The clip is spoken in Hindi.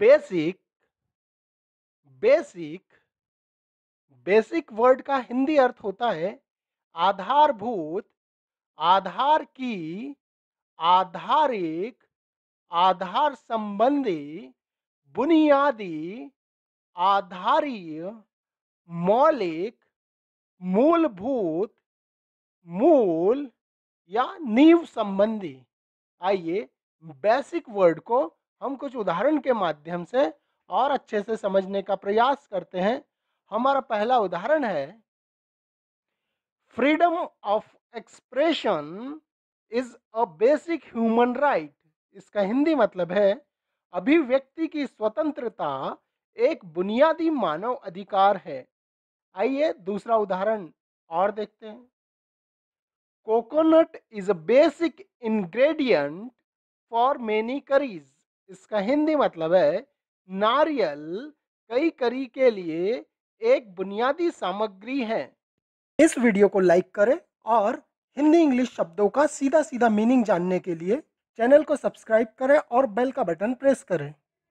बेसिक बेसिक बेसिक वर्ड का हिंदी अर्थ होता है आधारभूत आधार की आधारिक आधार संबंधी बुनियादी आधारीय मौलिक मूलभूत मूल या नींव संबंधी आइए बेसिक वर्ड को हम कुछ उदाहरण के माध्यम से और अच्छे से समझने का प्रयास करते हैं हमारा पहला उदाहरण है freedom of expression is a basic human right इसका हिंदी मतलब है अभिव्यक्ति की स्वतंत्रता एक बुनियादी मानव अधिकार है आइए दूसरा उदाहरण और देखते हैं coconut is a basic ingredient for many curries इसका हिंदी मतलब है नारियल कई करी के लिए एक बुनियादी सामग्री है इस वीडियो को लाइक करें और हिंदी इंग्लिश शब्दों का सीधा सीधा मीनिंग जानने के लिए चैनल को सब्सक्राइब करें और बेल का बटन प्रेस करें